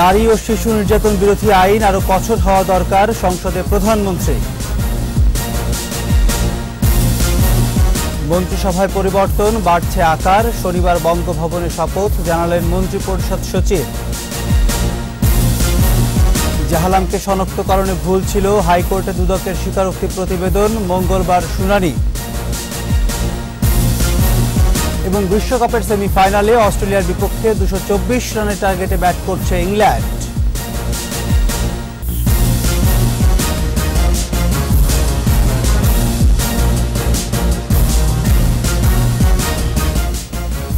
নারী ও শিশু নির্যাতন বিরোধী আইন আরো কঠোর হওয়া দরকার সংসদে প্রধানমন্ত্রী মন্ত্রিসভায় পরিবর্তন বাড়ছে আকার শনিবার বঙ্গভবনে শপথ জানালেন মন্ত্রিপরিষদ সচিব জাহালামকে শনাক্তকরণে ভুল ছিল হাইকোর্টে দুদকের স্বীকারোক্তি প্রতিবেদন মঙ্গলবার শুনানি এবং বিশ্বকাপের সেমিফাইনালে অস্ট্রেলিয়ার বিপক্ষে দুশো রানের টার্গেটে ব্যাট করছে ইংল্যান্ড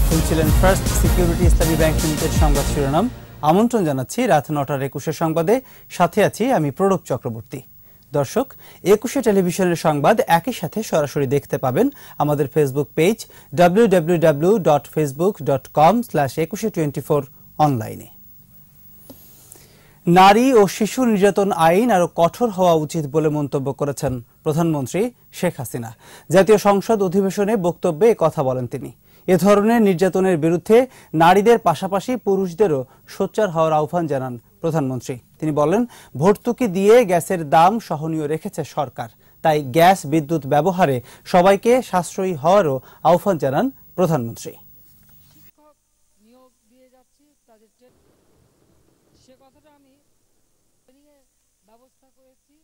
শুনছিলেন first security Islami bank limited সংবাদ শিরোনাম আমন্ত্রণ জানাচ্ছি রাত নটার একুশে সংবাদে সাথে আছি আমি প্রণব চক্রবর্তী দর্শক একুশে টেলিভিশনের সংবাদ একই সাথে সরাসরি দেখতে পাবেন আমাদের Facebook page W W dot Facebook dot com slash Ekushey twenty four অনলাইনে নারী ও শিশু নির্যাতন আইন আরও কঠোর হওয়া উচিত বলে মন্তব্য করেছেন প্রধানমন্ত্রী শেখ হাসিনা জাতীয় সংসদ অধিবেশনে বক্তব্যে কথা বলেন তিনি এ ধরনের নির্যাতনের বিরুদ্ধে নারীদের পাশাপাশি পুরুষদেরও সোচ্চার হওয়ার আহ্বান জানান প্রধানমন্ত্রী তিনি বলেন ভর্তুকি দিয়ে গ্যাসের দাম সহনীয় রেখেছে সরকার তাই গ্যাস বিদ্যুৎ ব্যবহারে সবাইকে সাশ্রয়ী হওয়ারও আহ্বান জানান প্রধানমন্ত্রী ব্যবস্থা করেছি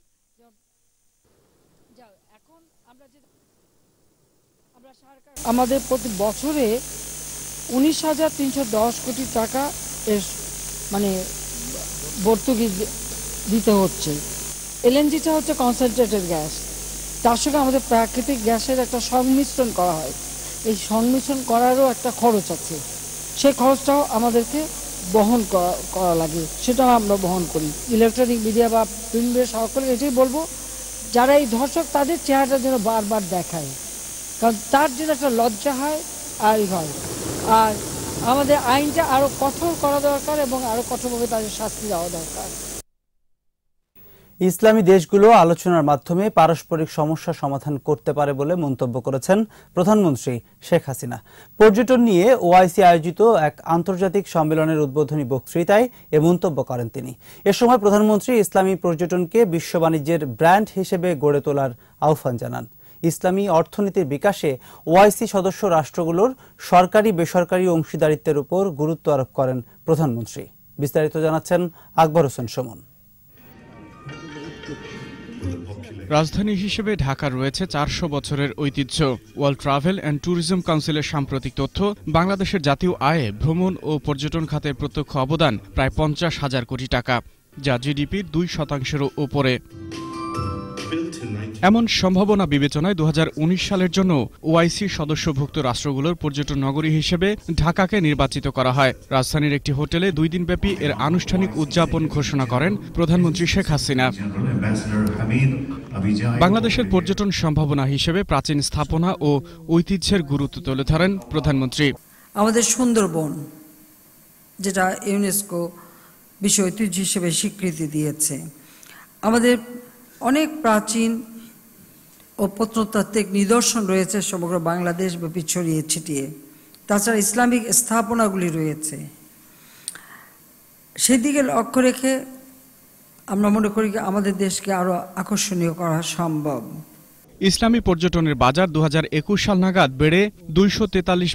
এখন আমরা যে আমাদের প্রতি বছরে উনিশ হাজার তিনশো দশ কোটি টাকা এর মানে ভর্তুকি দিতে হচ্ছে এলএনজিটা হচ্ছে কনসেন্ট্রেটেড গ্যাস তার সঙ্গে আমাদের প্রাকৃতিক গ্যাসের একটা সংমিশ্রণ করা হয় এই সংমিশ্রণ করারও একটা খরচ আছে সেই খরচটাও আমাদেরকে বহন করা লাগে সেটাও আমরা বহন করি ইলেকট্রনিক মিডিয়া বা প্রিন্ট মিডিয়া সকলে এটাই বলবো যারা এই ধর্ষক তাদের চেহারাটা যেন বারবার দেখায় কারণ তার জন্য একটা লজ্জা হয় আর হয় আর আমাদের আইনটা আরও কঠোর করা দরকার এবং আরও কঠোরভাবে তাদের শাস্তি দেওয়া দরকার ইসলামী দেশগুলো আলোচনার মাধ্যমে পারস্পরিক সমস্যা সমাধান করতে পারে বলে মন্তব্য করেছেন প্রধানমন্ত্রী শেখ হাসিনা পর্যটন নিয়ে ওআইসি আয়োজিত এক আন্তর্জাতিক সম্মেলনের উদ্বোধনী বক্তৃতায় এ মন্তব্য করেন তিনি এ সময় প্রধানমন্ত্রী ইসলামী পর্যটনকে বিশ্ব বাণিজ্যের ব্র্যান্ড হিসেবে গড়ে তোলার আহ্বান জানান ইসলামী অর্থনীতির বিকাশে ওআইসি সদস্য রাষ্ট্রগুলোর সরকারি বেসরকারি অংশীদারিত্বের উপর গুরুত্ব আরোপ করেন প্রধানমন্ত্রী বিস্তারিত জানাচ্ছেন আকবর হোসেন সুমন রাজধানী হিসেবে ঢাকার রয়েছে চারশো বছরের ঐতিহ্য ওয়ার্ল্ড ট্রাভেল অ্যান্ড ট্যুরিজম কাউন্সিলের সাম্প্রতিক তথ্য বাংলাদেশের জাতীয় আয়ে ভ্রমণ ও পর্যটন খাতের প্রত্যক্ষ অবদান প্রায় পঞ্চাশ হাজার কোটি টাকা যা জিডিপির দুই শতাংশেরও ওপরে এমন সম্ভাবনা বিবেচনায় দু সালের জন্য ওআইসি সদস্যভুক্ত রাষ্ট্রগুলোর পর্যটন নগরী হিসেবে ঢাকাকে নির্বাচিত করা হয় রাজধানীর একটি হোটেলে দুই দিনব্যাপী এর আনুষ্ঠানিক উদযাপন ঘোষণা করেন প্রধানমন্ত্রী শেখ হাসিনা বাংলাদেশের পর্যটন সম্ভাবনা হিসেবে প্রাচীন স্থাপনা ও ঐতিহ্যের গুরুত্ব তুলে ধরেন প্রধানমন্ত্রী আমাদের সুন্দরবন যেটা ইউনেস্কো বিশ্ব ঐতিহ্য হিসেবে স্বীকৃতি দিয়েছে আমাদের অনেক প্রাচীন ও প্রত্নতাত্ত্বিক নিদর্শন রয়েছে সমগ্র বাংলাদেশ ব্যাপী ছড়িয়ে ছিটিয়ে তাছাড়া ইসলামিক স্থাপনাগুলি রয়েছে সেদিকে লক্ষ্য রেখে আমরা মনে করি আমাদের দেশকে আরও আকর্ষণীয় করা সম্ভব ইসলামী পর্যটনের বাজার দু সাল নাগাদ বেড়ে দুইশো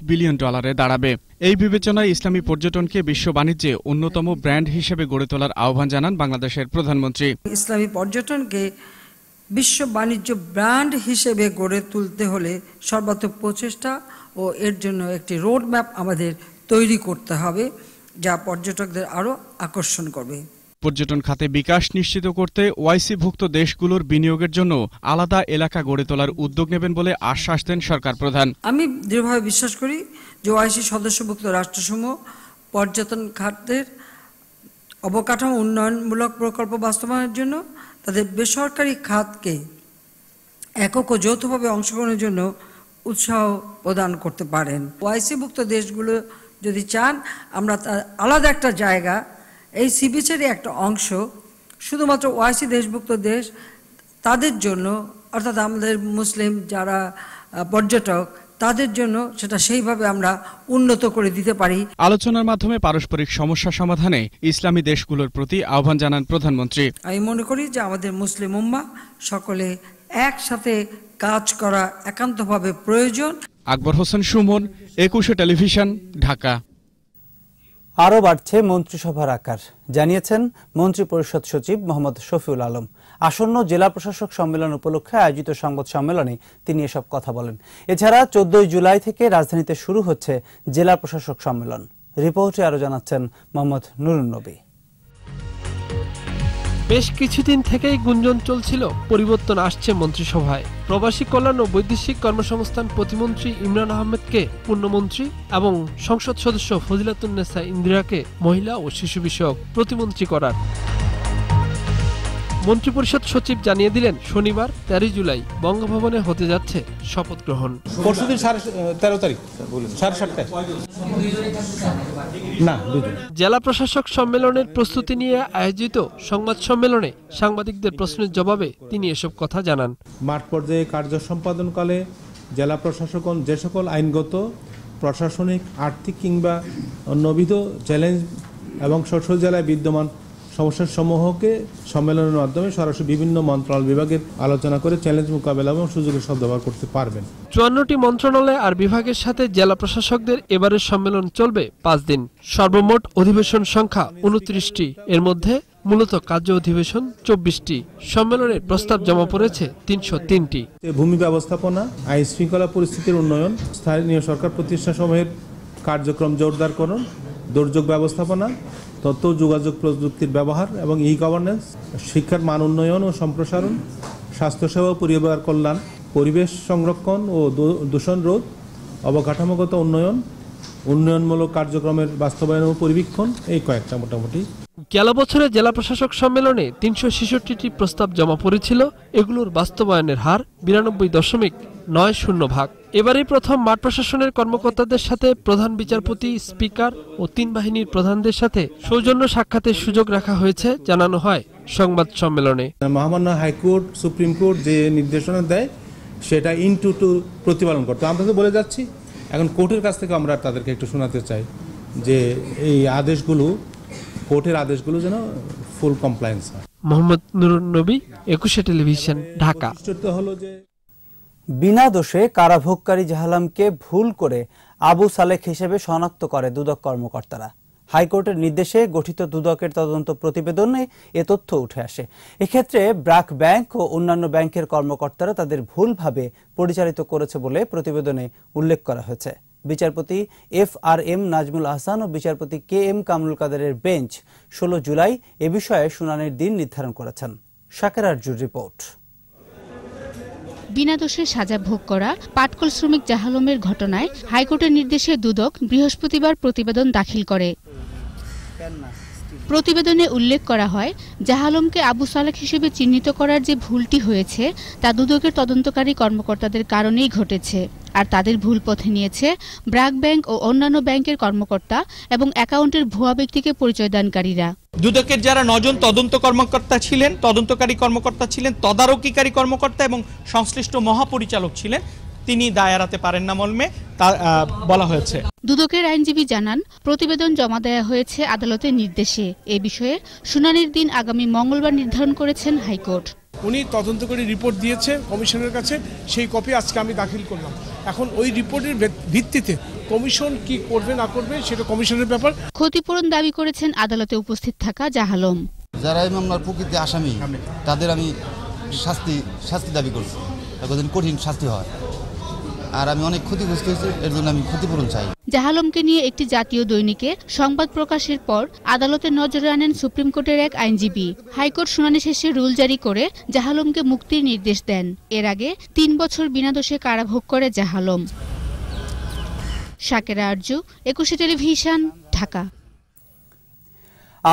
বিলিয়ন ডলারে দাঁড়াবে এই বিবেচনায় ইসলামী পর্যটনকে বিশ্ব বাণিজ্যে অন্যতম ব্র্যান্ড হিসেবে গড়ে তোলার আহ্বান জানান বাংলাদেশের প্রধানমন্ত্রী ইসলামী পর্যটনকে বিশ্ব বাণিজ্য ব্র্যান্ড হিসেবে গড়ে তুলতে হলে সর্বাত্মক প্রচেষ্টা ও এর জন্য একটি রোড ম্যাপ আমাদের তৈরি করতে হবে যা পর্যটকদের আরও আকর্ষণ করবে পর্যটন খাতে বিকাশ নিশ্চিত করতে ওয়াইসিভুক্ত দেশগুলোর বিনিয়োগের জন্য আলাদা এলাকা গড়ে তোলার উদ্যোগ নেবেন বলে আশ্বাস দেন সরকার প্রধান আমি দৃঢ়ভাবে বিশ্বাস করি যে ওয়াইসি সদস্যভুক্ত রাষ্ট্রসমূহ পর্যটন খাতের অবকাঠামো উন্নয়নমূলক প্রকল্প বাস্তবায়নের জন্য তাদের বেসরকারি খাতকে একক ও যৌথভাবে অংশগ্রহণের জন্য উৎসাহ প্রদান করতে পারেন ওআইসিভুক্ত দেশগুলো যদি চান আমরা তার আলাদা একটা জায়গা এই সিবিসেরই একটা অংশ শুধুমাত্র ওআইসি দেশভুক্ত দেশ তাদের জন্য অর্থাৎ আমাদের মুসলিম যারা পর্যটক তাদের জন্য সেটা সেইভাবে আমরা উন্নত করে দিতে পারি আলোচনার মাধ্যমে পারস্পরিক সমস্যা সমাধানে ইসলামী দেশগুলোর প্রতি আহ্বান জানান প্রধানমন্ত্রী আমি মনে করি যে আমাদের মুসলিম উম্মা সকলে একসাথে কাজ করা একান্তভাবে প্রয়োজন আকবর হোসেন সুমন একুশে টেলিভিশন ঢাকা আরও বাড়ছে মন্ত্রিসভার আকার জানিয়েছেন মন্ত্রিপরিষদ সচিব মোহাম্মদ শফিউল আলম আসন্ন জেলা প্রশাসক সম্মেলন উপলক্ষে আয়োজিত সংবাদ সম্মেলনে তিনি এসব কথা বলেন এছাড়া চোদ্দই জুলাই থেকে রাজধানীতে শুরু হচ্ছে জেলা প্রশাসক সম্মেলন রিপোর্টে আরো জানাচ্ছেন মোহাম্মদ নুরুন নবী বেশ কিছুদিন থেকেই গুঞ্জন চলছিল পরিবর্তন আসছে মন্ত্রিসভায় প্রবাসী কল্যাণ ও বৈদেশিক কর্মসংস্থান প্রতিমন্ত্রী ইমরান আহমেদকে পূর্ণমন্ত্রী এবং সংসদ সদস্য ফজিলাতুন্নেসা ইন্দিরাকে মহিলা ও শিশু বিষয়ক প্রতিমন্ত্রী করার মন্ত্রিপরিষদ সচিব জানিয়ে দিলেন শনিবার তেরোই জুলাই বঙ্গভবনে হতে যাচ্ছে শপথ গ্রহণ পরশুদিন সাড়ে তেরো তারিখ না জেলা প্রশাসক সম্মেলনের প্রস্তুতি নিয়ে আয়োজিত সংবাদ সম্মেলনে সাংবাদিকদের প্রশ্নের জবাবে তিনি এসব কথা জানান মাঠ পর্যায়ে কার্য সম্পাদনকালে জেলা প্রশাসকগণ যে সকল আইনগত প্রশাসনিক আর্থিক কিংবা অন্যবিধ চ্যালেঞ্জ এবং সরসর জেলায় বিদ্যমান সমস্যাসমূহকে সম্মেলনের মাধ্যমে সরাসরি বিভিন্ন মন্ত্রণালয় বিভাগের আলোচনা করে চ্যালেঞ্জ মোকাবেলা এবং সুযোগের সব ব্যবহার করতে পারবেন চুয়ান্নটি মন্ত্রণালয় আর বিভাগের সাথে জেলা প্রশাসকদের এবারের সম্মেলন চলবে পাঁচ দিন সর্বমোট অধিবেশন সংখ্যা উনত্রিশটি এর মধ্যে মূলত কার্য অধিবেশন চব্বিশটি সম্মেলনের প্রস্তাব জমা পড়েছে তিনশো তিনটি ভূমি ব্যবস্থাপনা আইন শৃঙ্খলা পরিস্থিতির উন্নয়ন স্থানীয় সরকার প্রতিষ্ঠা সমূহের কার্যক্রম জোরদার করুন দুর্যোগ ব্যবস্থাপনা তথ্য যোগাযোগ প্রযুক্তির ব্যবহার এবং ই গভর্নেন্স শিক্ষার মান উন্নয়ন ও সম্প্রসারণ স্বাস্থ্যসেবা ও পরিবার কল্যাণ পরিবেশ সংরক্ষণ ও দূষণ রোধ অবকাঠামোগত উন্নয়ন উন্নয়নমূলক কার্যক্রমের বাস্তবায়ন ও পরিবীক্ষণ এই কয়েকটা মোটামুটি গেল বছরে জেলা প্রশাসক সম্মেলনে তিনশো ছেষট্টিটি প্রস্তাব জমা পড়েছিল এগুলোর বাস্তবায়নের হার বিরানব্বই দশমিক নয় শূন্য ভাগ এবারই প্রথম মাঠ প্রশাসনের কর্মকর্তাদের সাথে প্রধান বিচারপতি স্পিকার ও তিন বাহিনীর প্রধানদের সাথে সৌজন্য সাক্ষাতের সুযোগ রাখা হয়েছে জানানো হয় সংবাদ সম্মেলনে মহামান্য হাইকোর্ট সুপ্রিম কোর্ট যে নির্দেশনা দেয় সেটা ইন টু প্রতিপালন করতে আমরা তো বলে যাচ্ছি এখন কোর্টের কাছ থেকে আমরা তাদেরকে একটু শোনাতে চাই যে এই আদেশগুলো কোর্টের আদেশগুলো যেন ফুল কমপ্লায়েন্স হয় মোহাম্মদ নুরুন নবী একুশে টেলিভিশন ঢাকা হলো যে বিনা দোষে কারাভোগকারী জাহালামকে ভুল করে আবু সালেক হিসেবে শনাক্ত করে দুদক কর্মকর্তারা হাইকোর্টের নির্দেশে গঠিত দুদকের তদন্ত প্রতিবেদনে এ তথ্য উঠে আসে এক্ষেত্রে ব্রাক ব্যাংক ও অন্যান্য ব্যাংকের কর্মকর্তারা তাদের ভুলভাবে পরিচালিত করেছে বলে প্রতিবেদনে উল্লেখ করা হয়েছে বিচারপতি F R M Nazmul Ahsan ও বিচারপতি কে এম কামরুল কাদেরের বেঞ্চ ষোলো জুলাই এ বিষয়ে শুনানির দিন নির্ধারণ করেছেন সাকেরার রিপোর্ট বিনা দোষে সাজা ভোগ করা পাটকল শ্রমিক জাহালমের ঘটনায় হাইকোর্টের নির্দেশে দুদক বৃহস্পতিবার প্রতিবেদন দাখিল করে প্রতিবেদনে উল্লেখ করা হয় জাহালমকে আবু সালেক হিসেবে চিহ্নিত করার যে ভুলটি হয়েছে তা দুদকের তদন্তকারী কর্মকর্তাদের কারণেই ঘটেছে আর তাদের ভুল পথে নিয়েছে ব্র্যাক ব্যাংক ও অন্যান্য ব্যাংকের কর্মকর্তা এবং অ্যাকাউন্টের ভুয়া ব্যক্তিকে পরিচয় দানকারীরা দুদকের যারা নজন তদন্ত কর্মকর্তা ছিলেন তদন্তকারী কর্মকর্তা ছিলেন তদারকিকারী কর্মকর্তা এবং সংশ্লিষ্ট মহাপরিচালক ছিলেন তিনি দায় এড়াতে পারেন না মর্মে তা বলা হয়েছে দুদকের আইনজীবী জানান প্রতিবেদন জমা দেওয়া হয়েছে আদালতের নির্দেশে এ বিষয়ে শুনানির দিন আগামী মঙ্গলবার নির্ধারণ করেছেন হাইকোর্ট উনি তদন্ত করে রিপোর্ট দিয়েছে কমিশনের কাছে সেই কপি আজকে আমি দাখিল করলাম এখন ওই রিপোর্টের ভিত্তিতে কমিশন কি করবে না করবে সেটা কমিশনের ব্যাপার ক্ষতিপূরণ দাবি করেছেন আদালতে উপস্থিত থাকা জাহালম যারা এই মামলার প্রকৃতি আসামি তাদের আমি শাস্তি শাস্তি দাবি করছি কঠিন শাস্তি হয় আর আমি অনেক ক্ষতিগ্রস্ত হয়েছি এর জন্য আমি ক্ষতিপূরণ চাই জাহালমকে নিয়ে একটি জাতীয় দৈনিকে সংবাদ প্রকাশের পর আদালতের নজরে আনেন সুপ্রিম কোর্টের এক আইনজীবী হাইকোর্ট শুনানি শেষে রুল জারি করে জাহালমকে মুক্তির নির্দেশ দেন এর আগে তিন বছর বিনা দোষে কারাভোগ করে জাহালম সাকেরা আরজু একুশে টেলিভিশন ঢাকা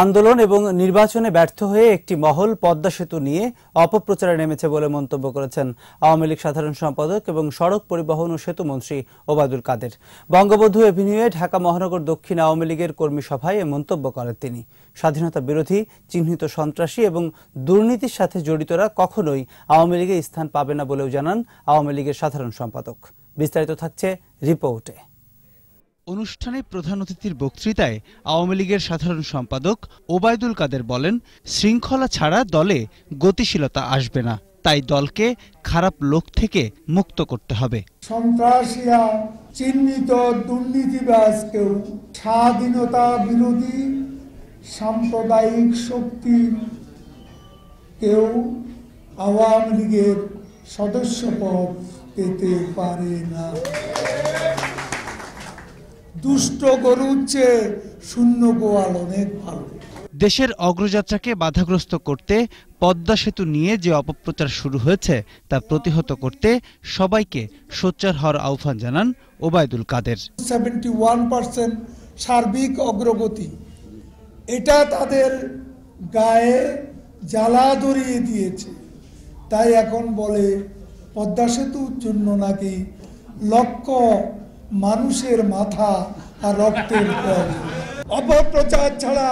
আন্দোলন এবং নির্বাচনে ব্যর্থ হয়ে একটি মহল পদ্মা সেতু নিয়ে অপপ্রচারে নেমেছে বলে মন্তব্য করেছেন আওয়ামী লীগ সাধারণ সম্পাদক এবং সড়ক পরিবহন ও সেতু মন্ত্রী ওবায়দুল কাদের বঙ্গবন্ধু এভিনিউয়ে ঢাকা মহানগর দক্ষিণ আওয়ামী লীগের কর্মী সভায় এ মন্তব্য করেন তিনি স্বাধীনতা বিরোধী চিহ্নিত সন্ত্রাসী এবং দুর্নীতির সাথে জড়িতরা কখনোই আওয়ামী লীগে স্থান পাবে না বলেও জানান আওয়ামী লীগের সাধারণ সম্পাদক বিস্তারিত থাকছে রিপোর্টে অনুষ্ঠানে প্রধান অতিথির বক্তৃতায় আওয়ামী লীগের সাধারণ সম্পাদক ওবায়দুল কাদের বলেন শৃঙ্খলা ছাড়া দলে গতিশীলতা আসবে না তাই দলকে খারাপ লোক থেকে মুক্ত করতে হবে সন্ত্রাসীরা চিহ্নিত দুর্নীতিবাজ কেউ স্বাধীনতা বিরোধী সাম্প্রদায়িক শক্তি কেউ আওয়ামী লীগের সদস্য পদ পেতে পারে না দুষ্ট গরুর চেয়ে শূন্য গোয়াল অনেক ভালো দেশের অগ্রযাত্রাকে বাধাগ্রস্ত করতে পদ্মা সেতু নিয়ে যে অপপ্রচার শুরু হয়েছে তা প্রতিহত করতে সবাইকে সোচ্চার হওয়ার আহ্বান জানান Obaidul Quader seventy one percent সার্বিক অগ্রগতি এটা তাদের গায়ে জ্বালা ধরিয়ে দিয়েছে তাই এখন বলে পদ্মা সেতুর জন্য নাকি লক্ষ্য মানুষের মাথা আর রক্তের অপপ্রচার ছাড়া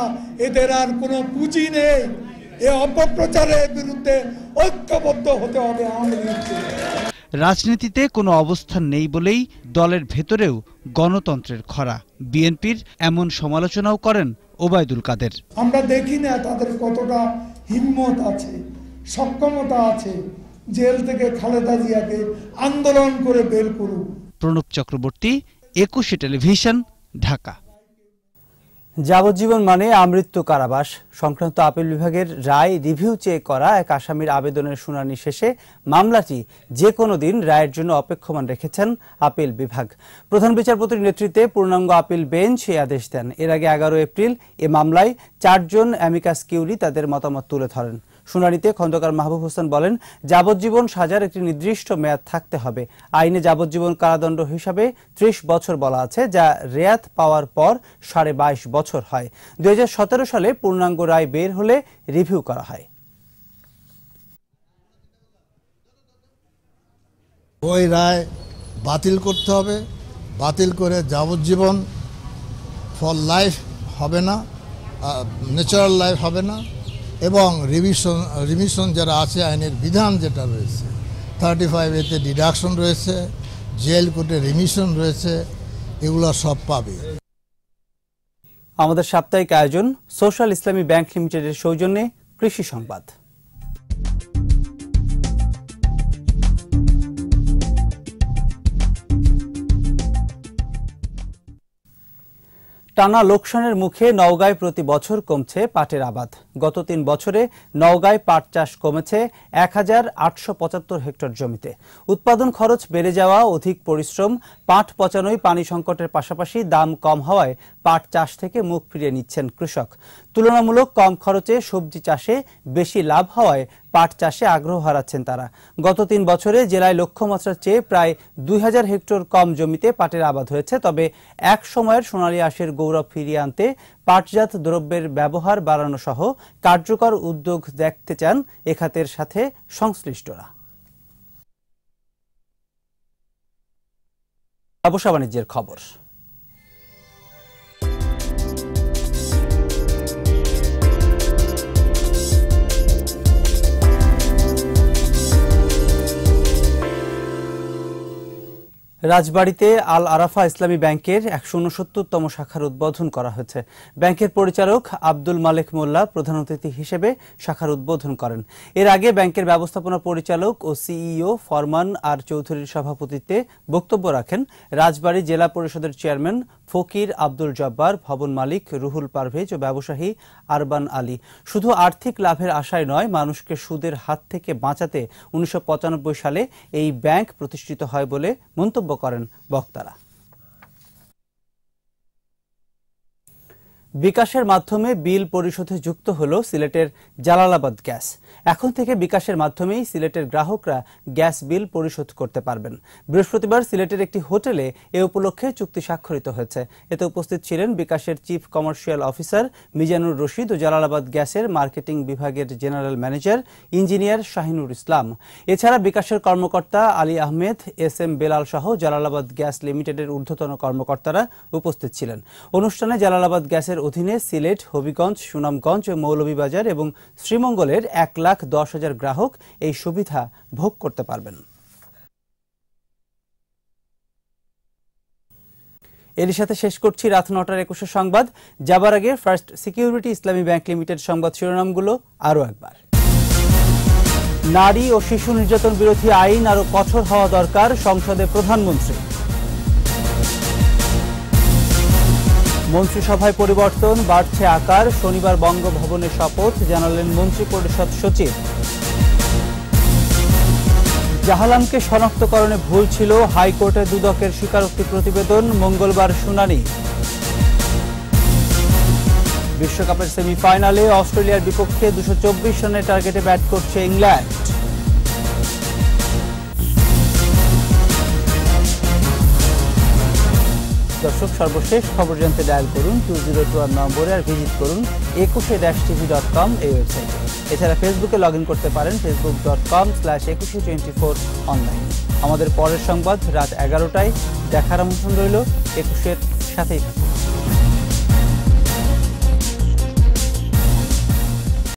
এদের আর কোনো পুঁজি নেই এ অপপ্রচারের বিরুদ্ধে ঐক্যবদ্ধ হতে হবে আওয়ামী রাজনীতিতে কোনো অবস্থান নেই বলেই দলের ভেতরেও গণতন্ত্রের খরা বিএনপির এমন সমালোচনাও করেন ওবায়দুল কাদের আমরা দেখি না তাদের কতটা হিম্মত আছে সক্ষমতা আছে জেল থেকে খালেদা জিয়াকে আন্দোলন করে বের করুক প্রণব চক্রবর্তী একুশে টেলিভিশন ঢাকা যাবজ্জীবন মানে আমৃত্যু কারাবাস সংক্রান্ত আপিল বিভাগের রায় রিভিউ চেয়ে করা এক আসামির আবেদনের শুনানি শেষে মামলাটি যে কোনো দিন রায়ের জন্য অপেক্ষমান রেখেছেন আপিল বিভাগ প্রধান বিচারপতির নেতৃত্বে পূর্ণাঙ্গ আপিল বেঞ্চ এই আদেশ দেন এর আগে এগারো এপ্রিল এ মামলায় চারজন অ্যামিকাস কিউরি তাদের মতামত তুলে ধরেন শুনানিতে খন্দকার মাহবুব হোসেন বলেন যাবজ্জীবন সাজার একটি নির্দিষ্ট মেয়াদ থাকতে হবে আইনে যাবজ্জীবন কারাদণ্ড হিসাবে ত্রিশ বছর বলা আছে যা রেয়াত পাওয়ার পর সাড়ে বাইশ বছর হয় দুই সালে পূর্ণাঙ্গ রায় বের হলে রিভিউ করা হয় ওই রায় বাতিল করতে হবে বাতিল করে যাবজ্জীবন ফর লাইফ হবে না ন্যাচারাল লাইফ হবে না এবং রিভিশন রিমিশন যারা আছে আইনের বিধান যেটা রয়েছে থার্টি ফাইভ এতে ডিডাকশন রয়েছে জেল কোর্টে রিমিশন রয়েছে এগুলো সব পাবে আমাদের সাপ্তাহিক আয়োজন সোশ্যাল ইসলামী ব্যাংক লিমিটেডের সৌজন্যে কৃষি সংবাদ টানা লোকসানের মুখে নওগাঁয় প্রতি বছর কমছে পাটের আবাদ গত তিন বছরে নওগাঁয় পাট চাষ কমেছে এক হাজার আটশো পঁচাত্তর হেক্টর জমিতে উৎপাদন খরচ বেড়ে যাওয়া অধিক পরিশ্রম পাট পচানোয় পানি সংকটের পাশাপাশি দাম কম হওয়ায় পাট চাষ থেকে মুখ ফিরিয়ে নিচ্ছেন কৃষক তুলনামূলক কম খরচে সবজি চাষে বেশি লাভ হওয়ায় পাট চাষে আগ্রহ হারাচ্ছেন তারা গত তিন বছরে জেলায় লক্ষ্যমাত্রার চেয়ে প্রায় দুই হাজার হেক্টর কম জমিতে পাটের আবাদ হয়েছে তবে এক সময়ের সোনালী আশের গৌরব ফিরিয়ে আনতে পাটজাত দ্রব্যের ব্যবহার বাড়ানো সহ কার্যকর উদ্যোগ দেখতে চান এখাতের সাথে সংশ্লিষ্টরা ব্যবসা বাণিজ্যের খবর রাজবাড়িতে আল আরাফা ইসলামী ব্যাংকের একশো উনসত্তরতম শাখার উদ্বোধন করা হয়েছে ব্যাংকের পরিচালক আব্দুল মালেক মোল্লা প্রধান অতিথি হিসেবে শাখার উদ্বোধন করেন এর আগে ব্যাংকের ব্যবস্থাপনা পরিচালক ও সিইও ফরমান আর চৌধুরীর সভাপতিত্বে বক্তব্য রাখেন রাজবাড়ী জেলা পরিষদের চেয়ারম্যান ফকির আব্দুল জব্বার ভবন মালিক রুহুল পারভেজ ও ব্যবসায়ী আরবান আলী শুধু আর্থিক লাভের আশায় নয় মানুষকে সুদের হাত থেকে বাঁচাতে উনিশশো সালে এই ব্যাংক প্রতিষ্ঠিত হয় বলে মন্তব্য করেন বক্তারা বিকাশের মাধ্যমে বিল পরিশোধে যুক্ত হলো সিলেটের জালালাবাদ গ্যাস এখন থেকে বিকাশের মাধ্যমেই সিলেটের গ্রাহকরা গ্যাস বিল পরিশোধ করতে পারবেন বৃহস্পতিবার সিলেটের একটি হোটেলে এ উপলক্ষে চুক্তি স্বাক্ষরিত হয়েছে এতে উপস্থিত ছিলেন বিকাশের chief commercial officer Mizanur Rashid ও জালালাবাদ গ্যাসের মার্কেটিং বিভাগের general manager engineer Shahinur Islam এছাড়া বিকাশের কর্মকর্তা আলী আহমেদ এস এম বেলাল সহ জালালাবাদ গ্যাস লিমিটেডের ঊর্ধ্বতন কর্মকর্তারা উপস্থিত ছিলেন অনুষ্ঠানে জালালাবাদ গ্যাসের অধীনে সিলেট হবিগঞ্জ সুনামগঞ্জ মৌলভীবাজার এবং শ্রীমঙ্গলের এক লাখ দশ হাজার গ্রাহক এই সুবিধা ভোগ করতে পারবেন এর সাথে শেষ করছি রাত নটার একুশে সংবাদ যাবার আগে first security Islami bank limited সংবাদ শিরোনামগুলো আরও একবার নারী ও শিশু নির্যাতন বিরোধী আইন আরও কঠোর হওয়া দরকার সংসদে প্রধানমন্ত্রী মন্ত্রিসভায় পরিবর্তন বাড়ছে আকার শনিবার বঙ্গভবনে শপথ জানালেন মন্ত্রী পরিষদ সচিব জাহালামকে শনাক্তকরণে ভুল ছিল হাইকোর্টে দুদকের স্বীকারোক্তি প্রতিবেদন মঙ্গলবার শুনানি বিশ্বকাপের সেমিফাইনালে অস্ট্রেলিয়ার বিপক্ষে দুশো রানের টার্গেটে ব্যাট করছে ইংল্যান্ড দর্শক সর্বশেষ খবর জানতে ডায়াল করুন টু জিরো টু নম্বরে আর ভিজিট করুন একুশে ড্যাশ টিভি ডট কম এই ওয়েবসাইটে এছাড়া ফেসবুকে লগ ইন করতে পারেন Facebook dot com slash Ekushey twenty four online আমাদের পরের সংবাদ রাত এগারোটায় দেখার আমন্ত্রণ রইল একুশের সাথেই